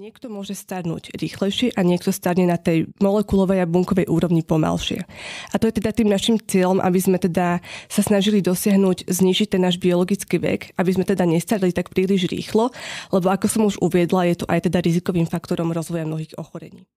Niekto môže starnúť rýchlejšie a niekto starne na tej molekulovej a bunkovej úrovni pomalšie. A to je teda tým našim cieľom, aby sme teda sa snažili dosiahnuť, znižiť ten náš biologický vek, aby sme teda nestarli tak príliš rýchlo, lebo ako som už uviedla, je to aj teda rizikovým faktorom rozvoja mnohých ochorení.